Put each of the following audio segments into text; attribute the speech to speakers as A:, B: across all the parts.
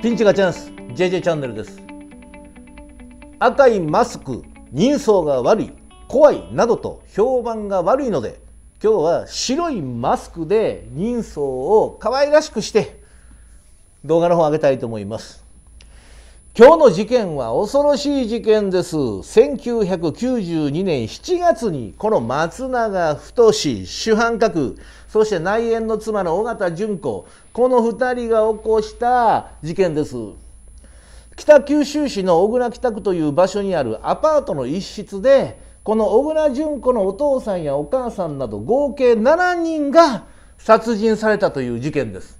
A: ピンチがチャンス JJ チャンネルです赤いマスク人相が悪い怖いなどと評判が悪いので今日は白いマスクで人相を可愛らしくして動画の方を上げたいと思います今日の事件は恐ろしい事件です1992年7月にこの松永太主犯格そして内縁の妻の尾形淳子この2人が起こした事件です北九州市の小倉北区という場所にあるアパートの一室でこの小倉淳子のお父さんやお母さんなど合計7人が殺人されたという事件です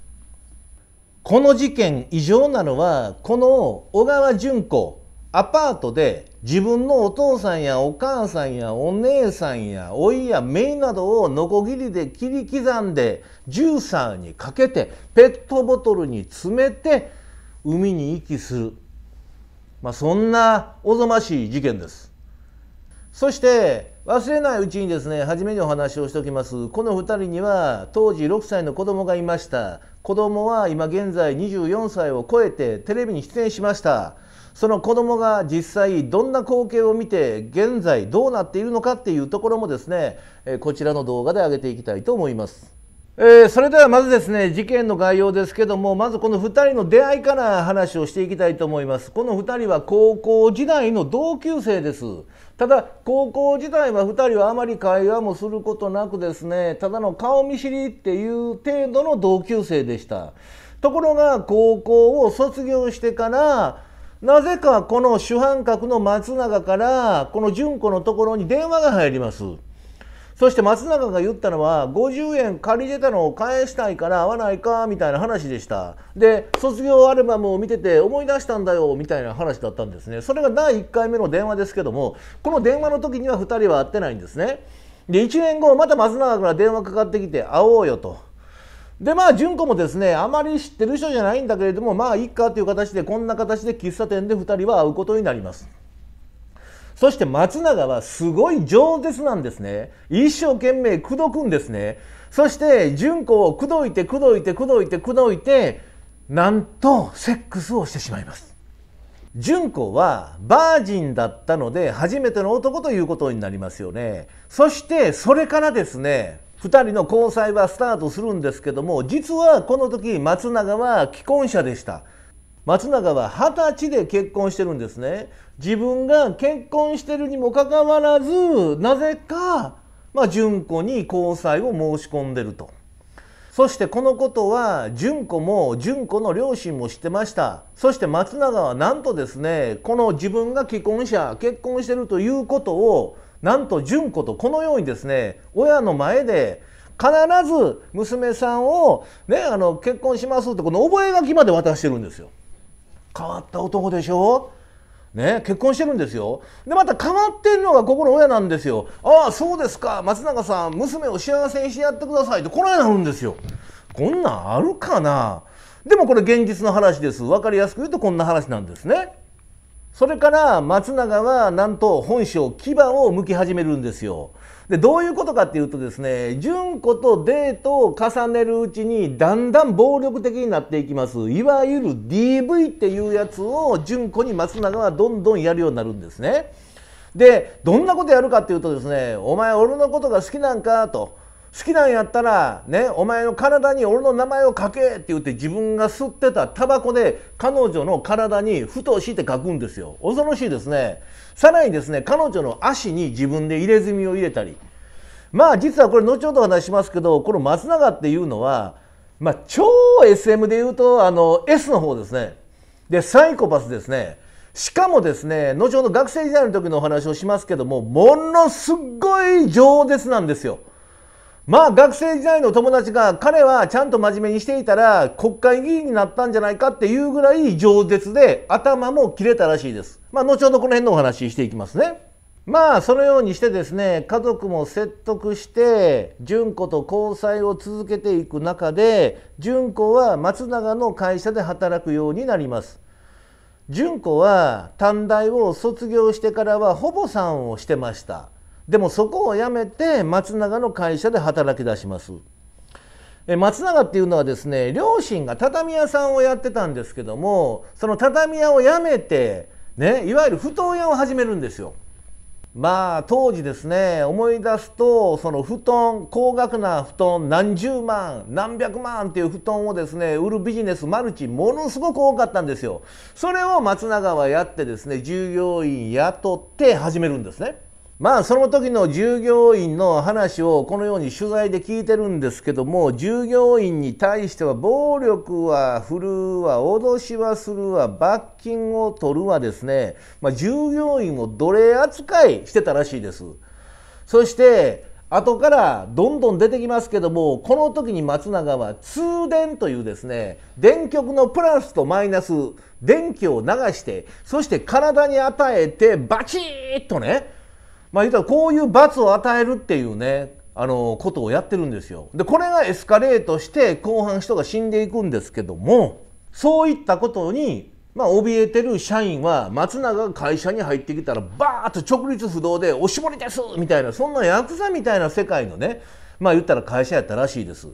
A: この事件異常なのはこの小川淳子アパートで自分のお父さんやお母さんやお姉さんやおいやめいなどをノコギリで切り刻んでジューサーにかけてペットボトルに詰めて海に遺棄する、まあ、そんなおぞましい事件です。そして忘れないうちにですね初めにお話をしておきますこの2人には当時6歳の子供がいました子供は今現在24歳を超えてテレビに出演しましたその子供が実際どんな光景を見て現在どうなっているのかっていうところもですねこちらの動画で上げていきたいと思います。えー、それではまずですね事件の概要ですけどもまずこの2人の出会いから話をしていきたいと思いますこの2人は高校時代の同級生ですただ高校時代は2人はあまり会話もすることなくですねただの顔見知りっていう程度の同級生でしたところが高校を卒業してからなぜかこの主犯格の松永からこの純子のところに電話が入ります。そして松永が言ったのは50円借りてたのを返したいから合わないかみたいな話でしたで卒業アルバムを見てて思い出したんだよみたいな話だったんですねそれが第1回目の電話ですけどもこの電話の時には2人は会ってないんですねで1年後また松永から電話かかってきて会おうよとでまあ純子もですねあまり知ってる人じゃないんだけれどもまあいっかという形でこんな形で喫茶店で2人は会うことになりますそして松永はすごい饒舌なんですね。一生懸命口説くんですね。そして純子を口説いて口説いて口説いて口説いて、なんとセックスをしてしまいます。純子はバージンだったので初めての男ということになりますよね。そしてそれからですね、2人の交際はスタートするんですけども実はこの時松永は既婚者でした松永は20歳で結婚してるんですね自分が結婚してるにもかかわらずなぜか、まあ、純子に交際を申し込んでるとそしてこのことは純子も純子の両親も知ってましたそして松永はなんとですねこの自分が既婚者結婚してるということをなんと純子とこのようにですね親の前で必ず娘さんを、ね、あの結婚しますってこの覚書まで渡してるんですよ。変わった男でしょね、結婚してるんですよでまた変わってるのがここの親なんですよああそうですか松永さん娘を幸せにしてやってくださいってこなになるんですよこんなんあるかなでもこれ現実の話です分かりやすく言うとこんな話なんですねそれから松永はなんと本性牙を剥き始めるんですよ。でどういうことかっていうとですね純子とデートを重ねるうちにだんだん暴力的になっていきますいわゆる DV っていうやつを純子に松永はどんどんやるようになるんですね。でどんなことやるかっていうとですね「お前俺のことが好きなんか?」と好きなんやったら、ね、お前の体に俺の名前を書けって言って自分が吸ってたタバコで彼女の体にふとして書くんですよ。恐ろしいですね。さらにですね、彼女の足に自分で入れ墨を入れたり。まあ実はこれ後ほど話しますけど、この松永っていうのは、まあ超 SM で言うとあの S の方ですね。で、サイコパスですね。しかもですね、後ほど学生時代の時のお話をしますけども、ものすごい情熱なんですよ。まあ学生時代の友達が彼はちゃんと真面目にしていたら国会議員になったんじゃないかっていうぐらい饒舌で頭も切れたらしいです。まあ後ほどこの辺のお話ししていきますね。まあそのようにしてですね家族も説得して純子と交際を続けていく中で純子は松永の会社で働くようになります純子は短大を卒業してからはほぼさんをしてましたでもそこを辞めて松永の会社で働き出します松永っていうのはですね両親が畳屋さんをやってたんですけどもその畳屋を辞めて、ね、いわゆる布団屋を始めるんですよ。まあ当時ですね思い出すとその布団高額な布団何十万何百万っていう布団をですね売るビジネスマルチものすごく多かったんですよそれを松永はやってですね従業員雇って始めるんですねまあその時の従業員の話をこのように取材で聞いてるんですけども従業員に対しては暴力は振るわ脅しはするわ罰金を取るわですね、まあ、従業員を奴隷扱いしてたらしいです。そして後からどんどん出てきますけどもこの時に松永は通電というですね電極のプラスとマイナス電気を流してそして体に与えてバチッとねまあ言ったらこういう罰を与えるっていうねあのことをやってるんですよ。でこれがエスカレートして後半人が死んでいくんですけどもそういったことに、まあ、怯えてる社員は松永が会社に入ってきたらバーッと直立不動で「おしぼりです!」みたいなそんなヤクザみたいな世界のねまあ言ったら会社やったらしいです。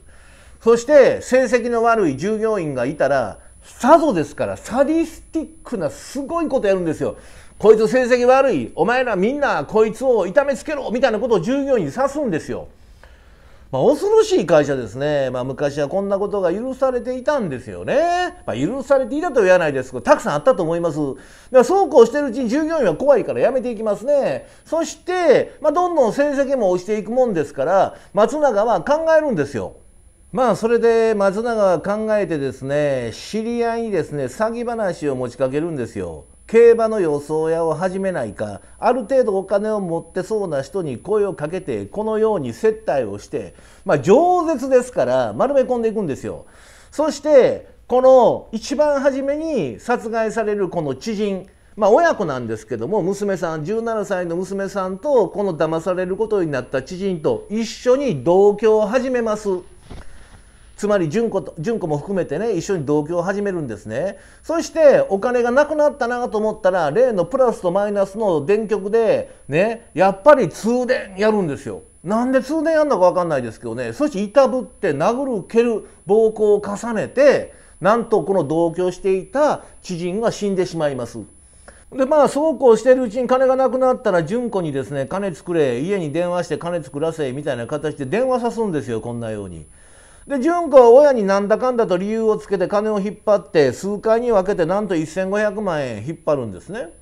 A: そして成績の悪い従業員がいたらさぞですからサディスティックなすごいことやるんですよ。こいつ成績悪いお前らみんなこいつを痛めつけろみたいなことを従業員に指すんですよ。まあ、恐ろしい会社ですね、まあ、昔はこんなことが許されていたんですよね、まあ、許されていたとは言わないですけどたくさんあったと思いますだからそうこうしてるうちに従業員は怖いからやめていきますねそして、まどんどん成績も落ちていくもんですから松永は考えるんですよまあそれで松永は考えてですね知り合いにですね詐欺話を持ちかけるんですよ競馬の予想屋を始めないかある程度お金を持ってそうな人に声をかけてこのように接待をして、まあ、饒舌ですから丸め込んでいくんですよ。そしてこの一番初めに殺害されるこの知人まあ、親子なんですけども娘さん17歳の娘さんとこの騙されることになった知人と一緒に同居を始めます。つまり純子と純子も含めてね一緒に同居を始めるんですねそしてお金がなくなったなと思ったら例のプラスとマイナスの電極でねやっぱり通電やるんですよなんで通電やるのか分かんないですけどねそしていたぶって殴る蹴る暴行を重ねてなんとこの同居していた知人が死んでしまいますでまあそうこうしてるうちに金がなくなったら純子にですね金作れ家に電話して金作らせみたいな形で電話さすんですよこんなように。で純子は親になんだかんだと理由をつけて金を引っ張って数回に分けてなんと1500万円引っ張るんですね。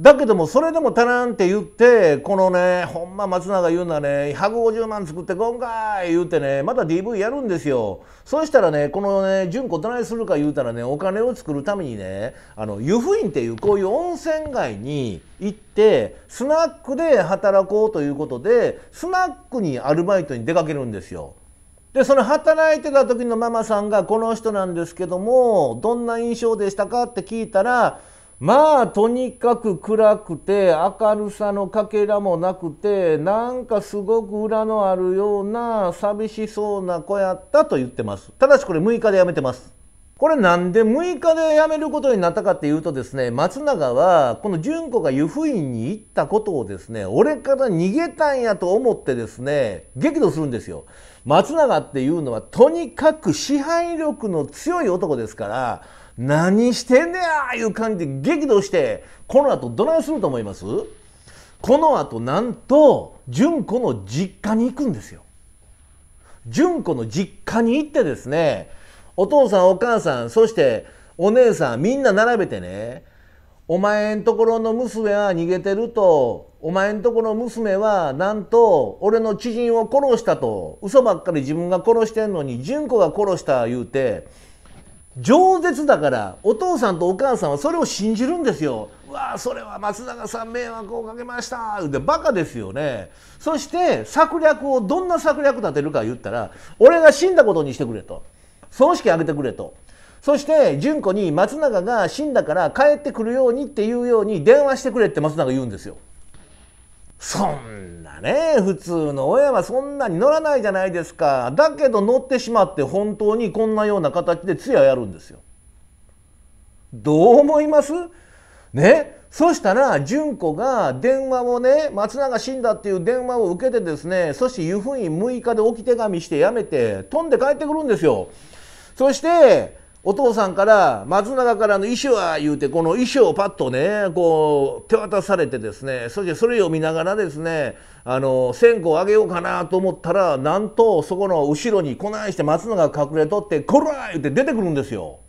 A: だけどもそれでも足らんって言ってこのねほんま松永言うのはね150万作ってこんかい言うてねまた DV やるんですよそうしたらねこのね純子どないするか言うたらねお金を作るためにねあの湯布院っていうこういう温泉街に行ってスナックで働こうということでスナックにアルバイトに出かけるんですよ。でその働いてた時のママさんがこの人なんですけどもどんな印象でしたかって聞いたらまあとにかく暗くて明るさのかけらもなくてなんかすごく裏のあるような寂しそうな子やったと言ってますただしこれ6日で辞めてますこれなんで6日で辞めることになったかっていうとですね松永はこの純子が湯布院に行ったことをですね俺から逃げたんやと思ってですね激怒するんですよ松永っていうのはとにかく支配力の強い男ですから何してんねやいう感じで激怒してこの後どないすると思いますこの後なんと純子の実家に行くんですよ。純子の実家に行ってですねお父さんお母さんそしてお姉さんみんな並べてねお前んところの娘は逃げてるとお前んとこの娘はなんと俺の知人を殺したと嘘ばっかり自分が殺してんのに純子が殺した言うて饒舌だからお父さんとお母さんはそれを信じるんですよ。うわあそれは松永さん迷惑をかけましたってバカですよね。そして策略をどんな策略立てるか言ったら俺が死んだことにしてくれと葬式あげてくれとそして純子に松永が死んだから帰ってくるようにっていうように電話してくれって松永言うんですよ。そんなね普通の親はそんなに乗らないじゃないですかだけど乗ってしまって本当にこんなような形で通夜やるんですよ。どう思いますねそしたら純子が電話をね松永死んだっていう電話を受けてですねそして湯布院6日で置き手紙してやめて飛んで帰ってくるんですよ。そしてお父さんから松永からの遺書は言うてこの遺書をパッとねこう手渡されてですねそしてそれを見ながらですねあの線香をあげようかなと思ったらなんとそこの後ろにこないして松永隠れとって「こら!」言うて出てくるんですよ。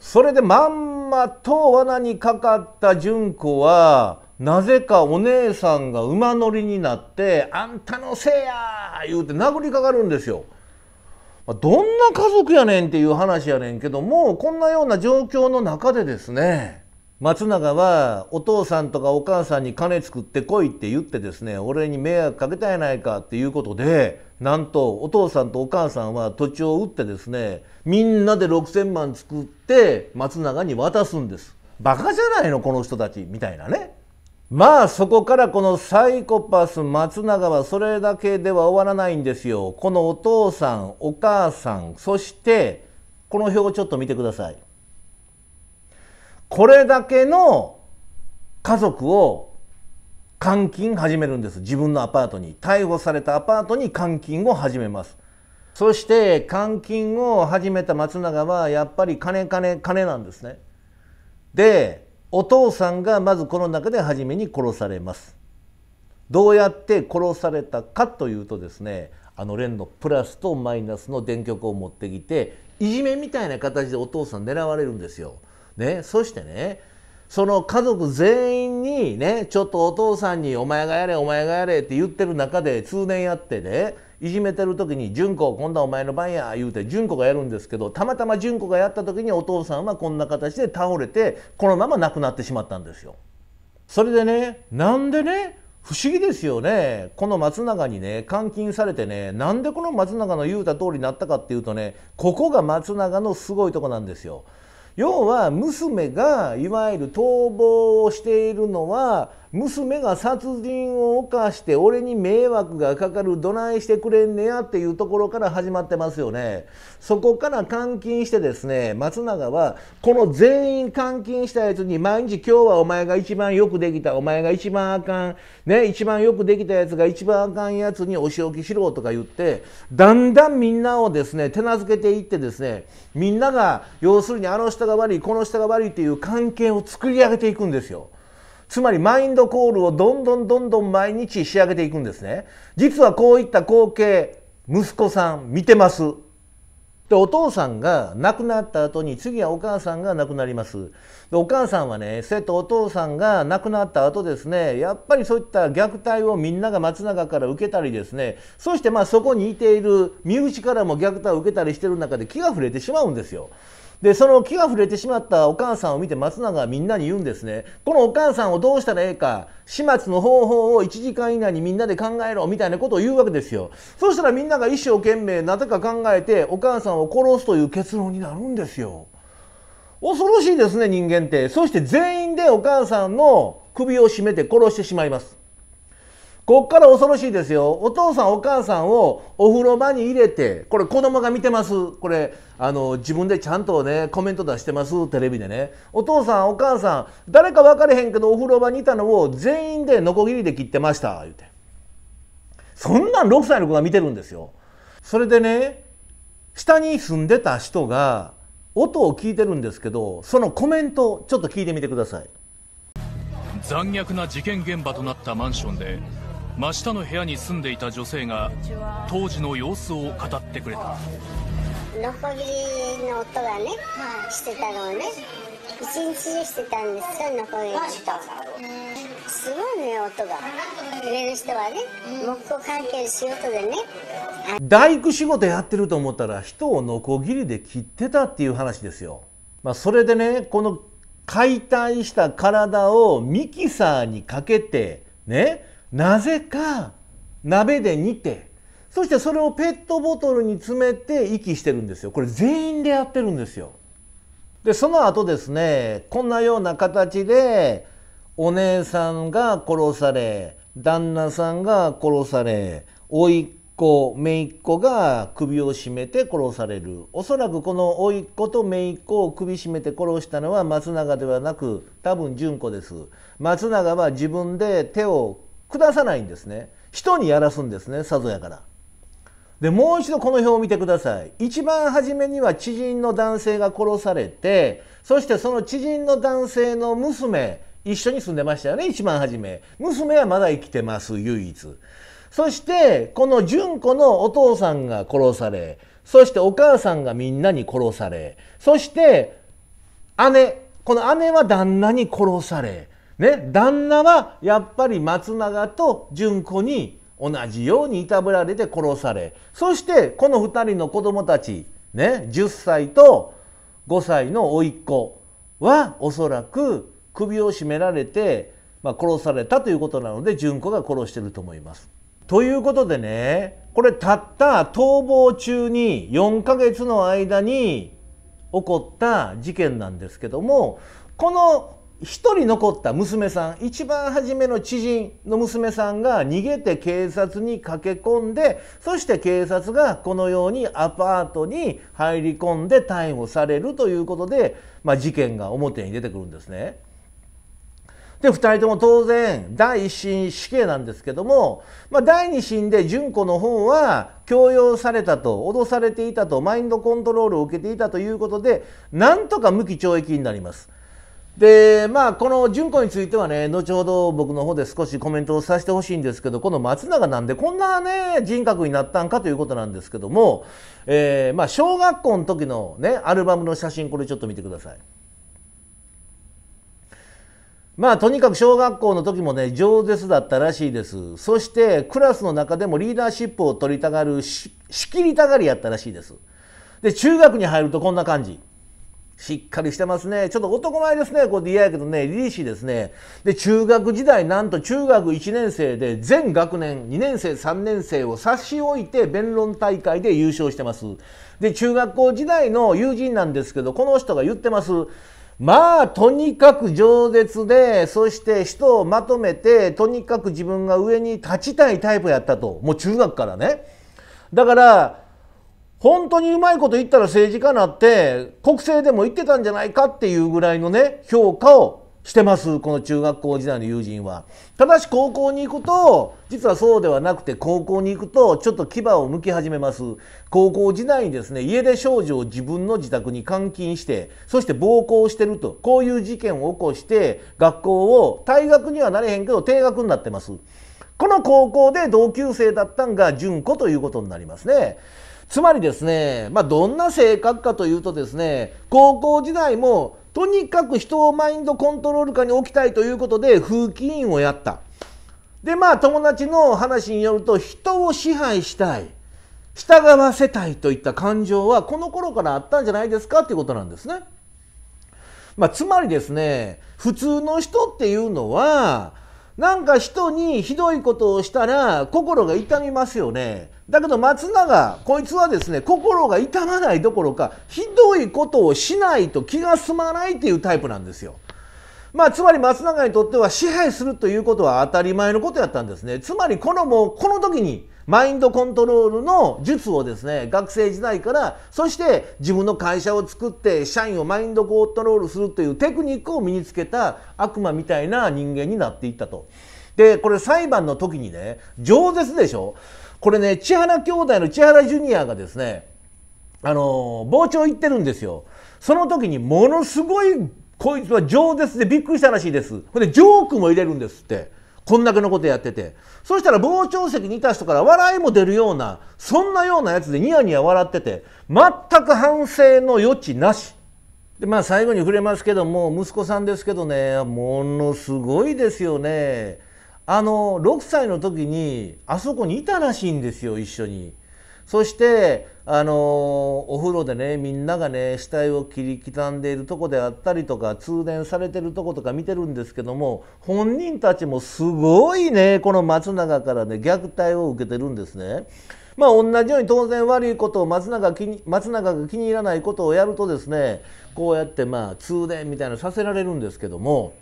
A: それでまんまと罠にかかった純子はなぜかお姉さんが馬乗りになって「あんたのせいや!」言うて殴りかかるんですよ。まどんな家族やねんっていう話やねんけどもこんなような状況の中でですね松永はお父さんとかお母さんに金作ってこいって言ってですね俺に迷惑かけたやないかっていうことでなんとお父さんとお母さんは土地を売ってですねみんなで6,000万作って松永に渡すんですバカじゃないのこの人たちみたいなねまあそこからこのサイコパス松永はそれだけでは終わらないんですよこのお父さんお母さんそしてこの表をちょっと見てくださいこれだけの家族を監禁始めるんです自分のアパートに逮捕されたアパートに監禁を始めますそして監禁を始めた松永はやっぱり金金金なんですねでお父さんがまずこの中で初めに殺されますどうやって殺されたかというとですねあの連のプラスとマイナスの電極を持ってきていじめみたいな形でお父さん狙われるんですよ。ね、そしてねその家族全員にねちょっとお父さんに「お前がやれお前がやれ」って言ってる中で通年やってねいじめてる時に「純子今度はお前の番や」言うて純子がやるんですけどたまたま純子がやった時にお父さんはこんな形で倒れてこのまま亡くなってしまったんですよ。それでねなんでね不思議ですよねこの松永にね監禁されてねなんでこの松永の言うた通りになったかっていうとねここが松永のすごいとこなんですよ。要は娘がいわゆる逃亡をしているのは娘が殺人を犯して俺に迷惑がかかるどないしてくれんねやっていうところから始まってますよねそこから監禁してですね松永はこの全員監禁したやつに毎日今日はお前が一番よくできたお前が一番あかんね一番よくできたやつが一番あかんやつにお仕置きしろとか言ってだんだんみんなをですね手なずけていってですねみんなが要するにあの人が悪いこの人が悪いっていう関係を作り上げていくんですよ。つまりマインドコールをどんどんどんどん毎日仕上げていくんですね実はこういった光景息子さん見てますでお父さんが亡くなった後に次はお母さんが亡くなりますでお母さんはね生徒お父さんが亡くなった後ですねやっぱりそういった虐待をみんなが松永から受けたりですねそしてまあそこにいている身内からも虐待を受けたりしてる中で気が触れてしまうんですよでその木が触れてしまったお母さんを見て松永はみんなに言うんですねこのお母さんをどうしたらええか始末の方法を1時間以内にみんなで考えろみたいなことを言うわけですよそしたらみんなが一生懸命なぜか考えてお母さんを殺すという結論になるんですよ恐ろしいですね人間ってそして全員でお母さんの首を絞めて殺してしまいますこっから恐ろしいですよお父さんお母さんをお風呂場に入れてこれ子供が見てますこれあの自分でちゃんとねコメント出してますテレビでねお父さんお母さん誰か分かれへんけどお風呂場にいたのを全員でノコギリで切ってました言うてそんなん6歳の子が見てるんですよそれでね下に住んでた人が音を聞いてるんですけどそのコメントちょっと聞いてみてください残虐な事件現場となったマンションで真下の部屋に住んでいた女性が当時の様子を語ってくれた六本木の音がねしてたのをね一日中してたんですよ六本木のすごいね音が上の人はね木工関係の仕事でね大工仕事やってると思ったら人をノコギリで切ってたっていう話ですよ、まあ、それでねこの解体した体をミキサーにかけてねなぜか鍋で煮てそしてそれをペットボトルに詰めて息してるんですよこれ全員でやってるんですよでその後ですねこんなような形でお姉さんが殺され旦那さんが殺され甥っ子姪っ子が首を絞めて殺されるおそらくこの甥っ子と姪っ子を首絞めて殺したのは松永ではなく多分純子です松永は自分で手を下さないんですね人にやらすんですねさぞやからでもう一度この表を見てください一番初めには知人の男性が殺されてそしてその知人の男性の娘一緒に住んでましたよね一番初め娘はまだ生きてます唯一そしてこの純子のお父さんが殺されそしてお母さんがみんなに殺されそして姉この姉は旦那に殺されね、旦那はやっぱり松永と純子に同じようにいたぶられて殺されそしてこの2人の子供たち、ね、10歳と5歳の甥っ子はおそらく首を絞められて、まあ、殺されたということなので純子が殺してると思います。ということでねこれたった逃亡中に4ヶ月の間に起こった事件なんですけどもこの一人残った娘さん一番初めの知人の娘さんが逃げて警察に駆け込んでそして警察がこのようにアパートに入り込んで逮捕されるということで、まあ、事件が表に出てくるんですね。で2人とも当然第1審死刑なんですけども、まあ、第2審で純子の方は強要されたと脅されていたとマインドコントロールを受けていたということでなんとか無期懲役になります。でまあこの純子についてはね後ほど僕の方で少しコメントをさせてほしいんですけどこの松永なんでこんなね人格になったんかということなんですけども、えー、まあ小学校の時のねアルバムの写真これちょっと見てください。まあとにかく小学校の時もね饒舌だったらしいですそしてクラスの中でもリーダーシップを取りたがる仕切りたがりやったらしいですで中学に入るとこんな感じしっかりしてますね。ちょっと男前ですね。こうて嫌やけどね、リ々しいですね。で、中学時代、なんと中学1年生で全学年、2年生、3年生を差し置いて弁論大会で優勝してます。で、中学校時代の友人なんですけど、この人が言ってます。まあ、とにかく饒舌で、そして人をまとめて、とにかく自分が上に立ちたいタイプやったと。もう中学からね。だから、本当にうまいこと言ったら政治家なって国政でも言ってたんじゃないかっていうぐらいのね評価をしてますこの中学校時代の友人は。ただし高校に行くと実はそうではなくて高校に行くとちょっと牙を剥き始めます。高校時代にですね家出少女を自分の自宅に監禁してそして暴行してるとこういう事件を起こして学校を退学にはなれへんけど定額になってます。この高校で同級生だったんが純子ということになりますね。つまりですね、まあ、どんな性格かというとですね高校時代もとにかく人をマインドコントロール下に置きたいということで風紀委員をやったでまあ友達の話によると人を支配したい従わせたいといった感情はこの頃からあったんじゃないですかということなんですね。まあ、つまりですね普通の人っていうのはなんか人にひどいことをしたら心が痛みますよね。だけど松永こいつはですね心が痛まないどころかひどいことをしないと気が済まないっていうタイプなんですよ。まあ、つまり松永にとっては支配するということは当たり前のことやったんですね。つまりこのもうこの時にマインドコントロールの術をですね学生時代からそして自分の会社を作って社員をマインドコントロールするというテクニックを身につけた悪魔みたいな人間になっていったと。でこれ裁判の時にね饒舌でしょこれね千原兄弟の千原ジュニアがですねあの傍聴行ってるんですよ。その時にものすごいこいつは饒舌でびっくりしたらしいですほんでジョークも入れるんですってこんだけのことやっててそしたら傍聴席にいた人から笑いも出るようなそんなようなやつでニヤニヤ笑ってて全く反省の余地なしでまあ最後に触れますけども息子さんですけどねものすごいですよねあの6歳の時にあそこにいたらしいんですよ一緒に。そしてあのお風呂でねみんながね死体を切り刻んでいるとこであったりとか通電されてるとことか見てるんですけども本人たちもすごいねこの松永からね虐待を受けてるんですね。まあ、同じように当然悪いことを松永気に松永が気に入らないことをやるとですねこうやってまあ通電みたいなのさせられるんですけども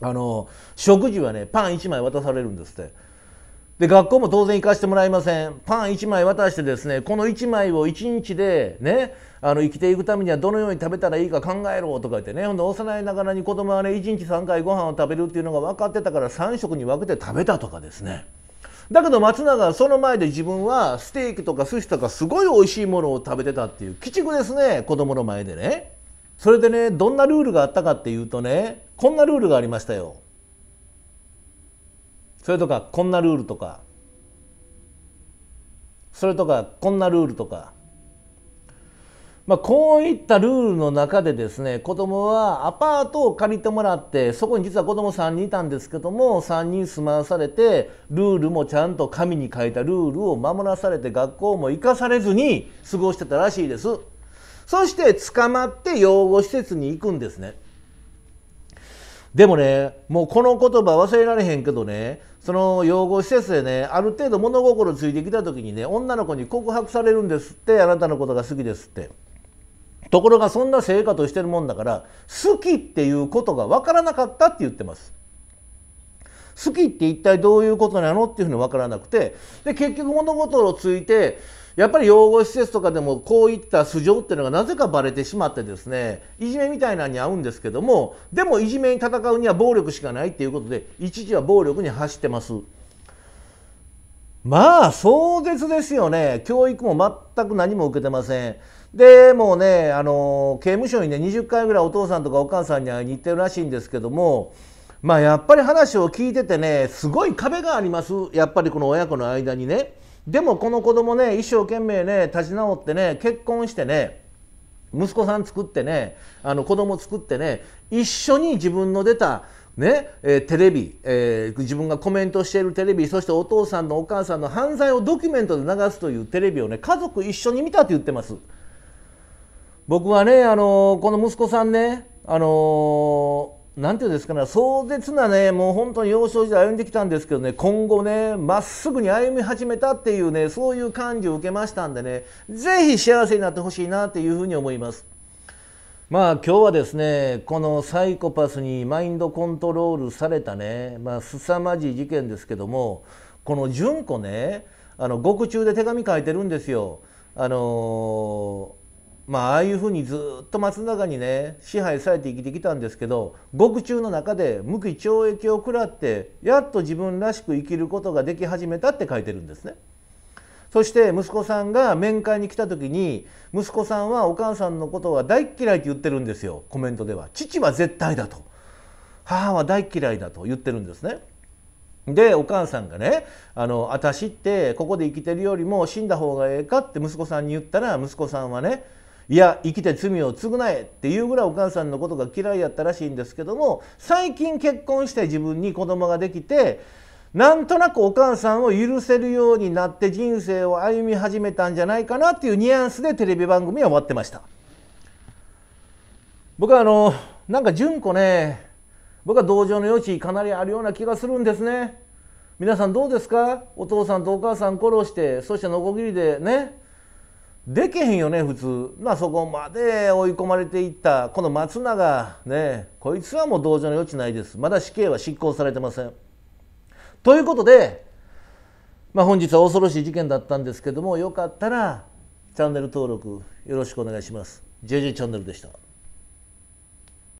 A: あの食事はねパン1枚渡されるんですって。で学校も当然行かせてもらいませんパン1枚渡してですねこの1枚を1日でねあの生きていくためにはどのように食べたらいいか考えろとか言ってねほんで幼いながらに子供はね1日3回ご飯を食べるっていうのが分かってたから3食に分けて食べたとかですねだけど松永はその前で自分はステーキとか寿司とかすごい美味しいものを食べてたっていう鬼畜ですね子供の前でねそれでねどんなルールがあったかっていうとねこんなルールがありましたよそれとかこんなルールとかそれとかこんなルールとか、まあ、こういったルールの中でですね子供はアパートを借りてもらってそこに実は子供3人いたんですけども3人住まわされてルールもちゃんと紙に書いたルールを守らされて学校も行かされずに過ごしてたらしいですそして捕まって養護施設に行くんですねでもねもうこの言葉忘れられへんけどねその養護施設でねある程度物心ついてきた時にね女の子に告白されるんですってあなたのことが好きですって。ところがそんな成果としてるもんだから好きっていうことが分からなかったって言ってます。好きって一体どういうことなのっていうふうに分からなくてで結局物事をついてやっぱり養護施設とかでもこういった素性っていうのがなぜかばれてしまってですねいじめみたいなのに合うんですけどもでもいじめに戦うには暴力しかないっていうことで一時は暴力に走ってます。まあ壮絶ですよね教育も全く何も受けてませんでもうねあの刑務所にね20回ぐらいお父さんとかお母さんに会いに行ってるらしいんですけどもまあやっぱり話を聞いててねすごい壁がありますやっぱりこの親子の間にねでもこの子供ね一生懸命ね立ち直ってね結婚してね息子さん作ってねあの子供作ってね一緒に自分の出たねえー、テレビ、えー、自分がコメントしているテレビそしてお父さんのお母さんの犯罪をドキュメントで流すというテレビをね家族一緒に見たって言ってます僕はね、あのー、この息子さんね、あのなんていうんですかね壮絶なねもう本当に幼少時代歩んできたんですけどね今後ねまっすぐに歩み始めたっていうねそういう感じを受けましたんでね是非幸せになってほしいなっていうふうに思います。まあ今日はですねこのサイコパスにマインドコントロールされたねまあ凄まじい事件ですけどもこの純子ねあの獄中で手紙書いてるんですよ。あのーまあ、ああいうふうにずっと松永にね支配されて生きてきたんですけど獄中の中で無期懲役を食らってやっと自分らしく生きることができ始めたって書いてるんですね。そして息子さんが面会に来た時に息子さんはお母さんのことは大嫌いって言ってるんですよコメントでは父は絶対だと母は大嫌いだと言ってるんですねでお母さんがね「あの私ってここで生きてるよりも死んだ方がええか?」って息子さんに言ったら息子さんはねいや生きて罪を償えっていうぐらいお母さんのことが嫌いやったらしいんですけども最近結婚して自分に子供ができてなんとなくお母さんを許せるようになって人生を歩み始めたんじゃないかなっていうニュアンスでテレビ番組は終わってました僕はあのなんか純子ね僕は同情の余地かなりあるような気がするんですね皆さんどうですかお父さんとお母さん殺してそしてのこぎりでねできへんよね普通、まあ、そこまで追い込まれていったこの松永ねこいつはもう同情の余地ないですまだ死刑は執行されてません。ということで、まあ、本日は恐ろしい事件だったんですけどもよかったらチャンネル登録よろしくお願いします。JJ チャンネルでした